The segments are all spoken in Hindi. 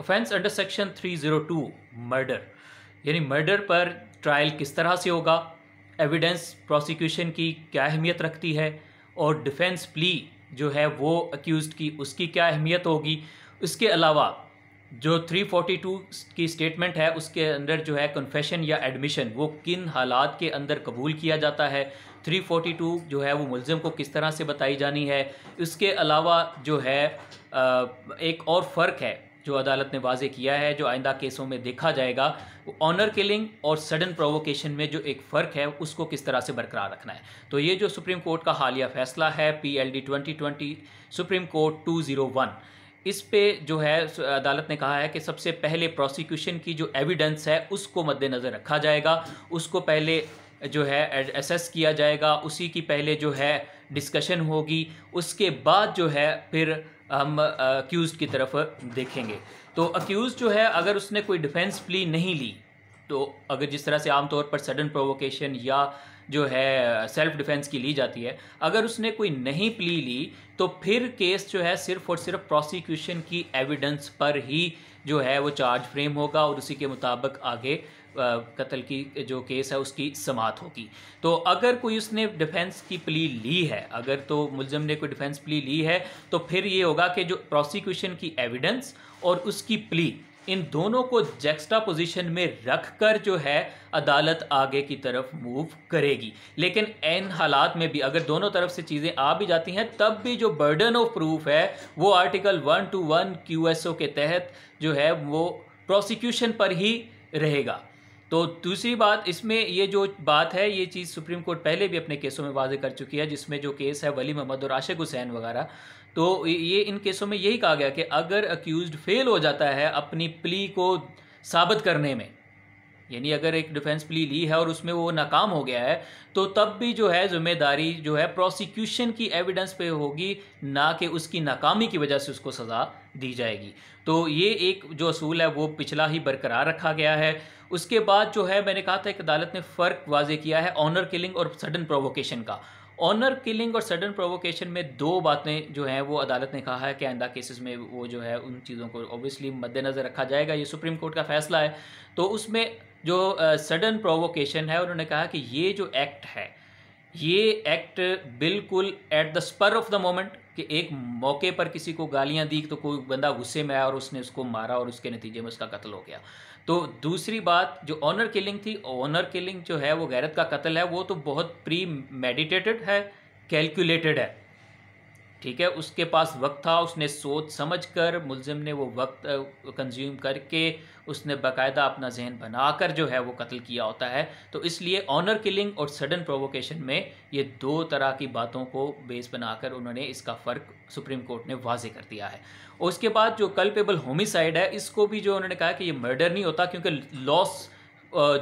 ऑफेंस अंडर सेक्शन 302 मर्डर यानी मर्डर पर ट्रायल किस तरह से होगा एविडेंस प्रोसिक्यूशन की क्या अहमियत रखती है और डिफेंस प्ली जो है वो अक्यूज़ की उसकी क्या अहमियत होगी उसके अलावा जो 342 की स्टेटमेंट है उसके अंदर जो है कन्फेशन या एडमिशन वो किन हालात के अंदर कबूल किया जाता है 342 जो है वो मुलज़म को किस तरह से बताई जानी है इसके अलावा जो है एक और फ़र्क है जो अदालत ने वाजे किया है जो आइंदा केसों में देखा जाएगा ऑनर किलिंग और सडन प्रोवोकेशन में जो एक फ़र्क है उसको किस तरह से बरकरार रखना है तो ये जो सुप्रीम कोर्ट का हालिया फैसला है P L D twenty twenty Supreme Court two zero one इस पे जो है अदालत ने कहा है कि सबसे पहले प्रोसिक्यूशन की जो एविडेंस है उसको मद्देनज़र रखा जाएगा उसको पहले जो है एसेस किया जाएगा उसी की पहले जो है डिस्कशन होगी उसके बाद जो है फिर हम अक्यूज़ की तरफ देखेंगे तो अक्यूज़ जो है अगर उसने कोई डिफेंस प्ली नहीं ली तो अगर जिस तरह से आमतौर पर सडन प्रोवोकेशन या जो है सेल्फ डिफेंस की ली जाती है अगर उसने कोई नहीं प्ली ली तो फिर केस जो है सिर्फ और सिर्फ प्रोसिक्यूशन की एविडेंस पर ही जो है वो चार्ज फ्रेम होगा और उसी के मुताबिक आगे कत्ल की जो केस है उसकी समात होगी तो अगर कोई उसने डिफेंस की प्ली ली है अगर तो मुलजम ने कोई डिफेंस प्ली ली है तो फिर ये होगा कि जो प्रोसिक्यूशन की एविडेंस और उसकी प्ली इन दोनों को जेक्स्ट्रा पोजीशन में रख कर जो है अदालत आगे की तरफ मूव करेगी लेकिन इन हालात में भी अगर दोनों तरफ से चीज़ें आ भी जाती हैं तब भी जो बर्डन ऑफ प्रूफ है वो article one two one Q के तहत जो है वो प्रोसिक्यूशन पर ही रहेगा तो दूसरी बात इसमें ये जो बात है ये चीज़ सुप्रीम कोर्ट पहले भी अपने केसों में वाजे कर चुकी है जिसमें जो केस है वली मोहम्मद और आशिक हुसैन वगैरह तो ये इन केसों में यही कहा गया कि अगर अक्यूज़ फेल हो जाता है अपनी प्ली को साबित करने में यानी अगर एक डिफेंस प्ली ली है और उसमें वो नाकाम हो गया है तो तब भी जो है जिम्मेदारी जो है प्रोसिक्यूशन की एविडेंस पे होगी ना कि उसकी नाकामी की वजह से उसको सज़ा दी जाएगी तो ये एक जो असूल है वो पिछला ही बरकरार रखा गया है उसके बाद जो है मैंने कहा था एक अदालत ने फ़र्क वाजे किया है ऑनर किलिंग और सडन प्रोवोकेशन का ऑनर किलिंग और सडन प्रोवोकेशन में दो बातें जो हैं वो अदालत ने कहा है कि आइंदा केसेस में वो जो है उन चीज़ों को ऑब्वियसली मद्देनज़र रखा जाएगा ये सुप्रीम कोर्ट का फैसला है तो उसमें जो सडन प्रोवोकेशन है उन्होंने कहा कि ये जो एक्ट है ये एक्ट बिल्कुल at the spur of the moment कि एक मौके पर किसी को गालियां दी तो कोई बंदा गुस्से में आया और उसने उसको मारा और उसके नतीजे में उसका कत्ल हो गया तो दूसरी बात जो ऑनर किलिंग थी ऑनर किलिंग जो है वो गैरत का कत्ल है वो तो बहुत प्री मेडिटेटेड है कैलकुलेटेड है ठीक है उसके पास वक्त था उसने सोच समझ कर मुलजिम ने वो वक्त कंज्यूम करके उसने बाकायदा अपना जहन बना कर जो है वो कत्ल किया होता है तो इसलिए ऑनर किलिंग और सडन प्रोवोकेशन में ये दो तरह की बातों को बेस बनाकर उन्होंने इसका फ़र्क सुप्रीम कोर्ट ने वाजे कर दिया है और उसके बाद जो कल्पेबल होमिसाइड है इसको भी जो उन्होंने कहा कि ये मर्डर नहीं होता क्योंकि लॉस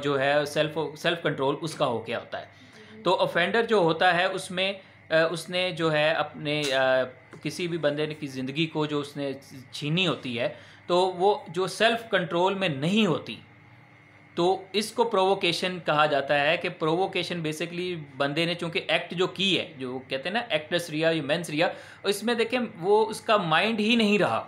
जो है सेल्फ सेल्फ कंट्रोल उसका हो गया होता है तो ऑफेंडर जो होता है उसमें उसने जो है अपने किसी भी बंदे की ज़िंदगी को जो उसने छीनी होती है तो वो जो सेल्फ कंट्रोल में नहीं होती तो इसको प्रोवोकेशन कहा जाता है कि प्रोवोकेशन बेसिकली बंदे ने चूंकि एक्ट जो की है जो कहते हैं ना एक्ट्रेस रिया या मेंस रिया इसमें देखें वो उसका माइंड ही नहीं रहा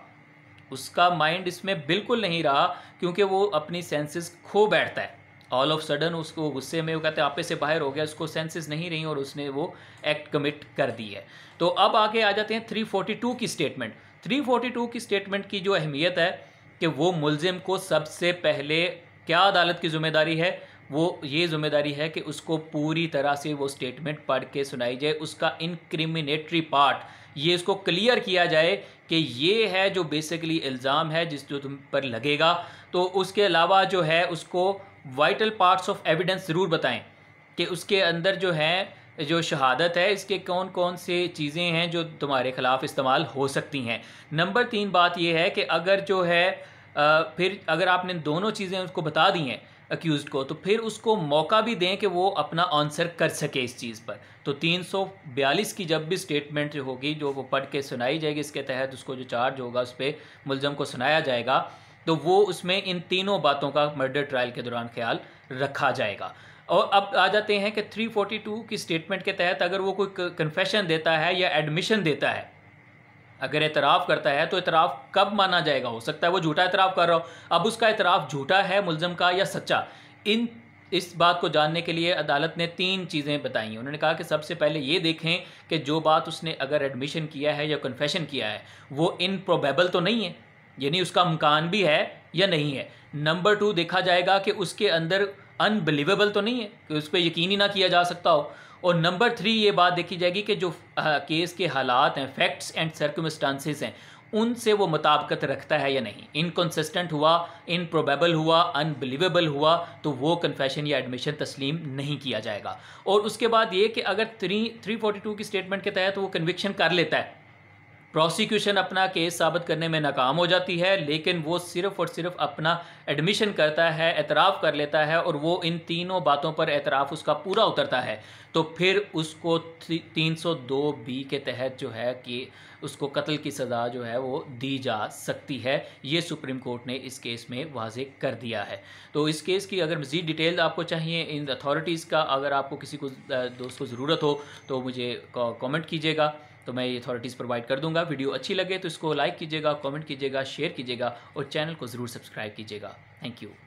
उसका माइंड इसमें बिल्कुल नहीं रहा क्योंकि वो अपनी सेंसेस खो बैठता है ऑल ऑफ सडन उसको गुस्से में वो कहते हैं आपे से बाहर हो गया उसको सेंसेस नहीं रही और उसने वो एक्ट कमिट कर दी है तो अब आगे आ जाते हैं 342 की स्टेटमेंट 342 की स्टेटमेंट की जो अहमियत है कि वो मुलजिम को सबसे पहले क्या अदालत की जिम्मेदारी है वो ये जिम्मेदारी है कि उसको पूरी तरह से वो स्टेटमेंट पढ़ के सुनाई जाए उसका इनक्रिमिनेटरी पार्ट ये इसको क्लियर किया जाए कि ये है जो बेसिकली इल्ज़ाम है जिस जो तुम पर लगेगा तो उसके अलावा जो है उसको वाइटल पार्ट्स ऑफ एविडेंस ज़रूर बताएं कि उसके अंदर जो है जो शहादत है इसके कौन कौन से चीज़ें हैं जो तुम्हारे ख़िलाफ़ इस्तेमाल हो सकती हैं नंबर तीन बात यह है कि अगर जो है फिर अगर आपने दोनों चीज़ें उसको बता दी हैं अक्यूज़ को तो फिर उसको मौका भी दें कि वो अपना आंसर कर सके इस चीज़ पर तो 342 की जब भी स्टेटमेंट होगी जो वो पढ़ के सुनाई जाएगी इसके तहत उसको जो चार्ज होगा उस पर मुलज़म को सुनाया जाएगा तो वो उसमें इन तीनों बातों का मर्डर ट्रायल के दौरान ख्याल रखा जाएगा और अब आ जाते हैं कि 342 की स्टेटमेंट के तहत अगर वो कोई कन्फेशन देता है या एडमिशन देता है अगर एतराफ़ करता है तो एतराफ़ कब माना जाएगा हो सकता है वो झूठा एतराफ़ कर रहा हो अब उसका एतराफ़ झूठा है मुलजम का या सच्चा इन इस बात को जानने के लिए अदालत ने तीन चीज़ें बताई हैं उन्होंने कहा कि सबसे पहले ये देखें कि जो बात उसने अगर एडमिशन किया है या कन्फेशन किया है वो इनप्रोबेबल तो नहीं है यानी उसका अमकान भी है या नहीं है नंबर टू देखा जाएगा कि उसके अंदर अनबिलीवेबल तो नहीं है कि उस पर यकीन ही ना किया जा सकता हो और नंबर थ्री ये बात देखी जाएगी कि जो आ, केस के हालात हैं फैक्ट्स एंड सर्कमस्टांसिस हैं उनसे वो मुताबकत रखता है या नहीं इनकन्सिस्टेंट हुआ इनप्रोबेबल हुआ अनबिलीवेबल हुआ तो वो कन्फेशन या एडमिशन तस्लीम नहीं किया जाएगा और उसके बाद ये कि अगर थ्री थ्री फोर्टी टू की स्टेटमेंट के तहत वो कन्विक्शन कर लेता है प्रोसिक्यूशन अपना केस साबित करने में नाकाम हो जाती है लेकिन वो सिर्फ और सिर्फ अपना एडमिशन करता है एतराफ़ कर लेता है और वो इन तीनों बातों पर एतराफ़ उसका पूरा उतरता है तो फिर उसको तीन सौ दो बी के तहत जो है कि उसको कत्ल की सज़ा जो है वो दी जा सकती है ये सुप्रीम कोर्ट ने इस केस में वाज कर दिया है तो इस केस की अगर मज़ीद डिटेल आपको चाहिए इन अथॉरिटीज़ का अगर आपको किसी को दोस्त को ज़रूरत हो तो मुझे कॉमेंट कीजिएगा तो मैं ये अथॉरिटीज़ प्रोवाइड कर दूंगा वीडियो अच्छी लगे तो इसको लाइक कीजिएगा कमेंट कीजिएगा शेयर कीजिएगा और चैनल को ज़रूर सब्सक्राइब कीजिएगा थैंक यू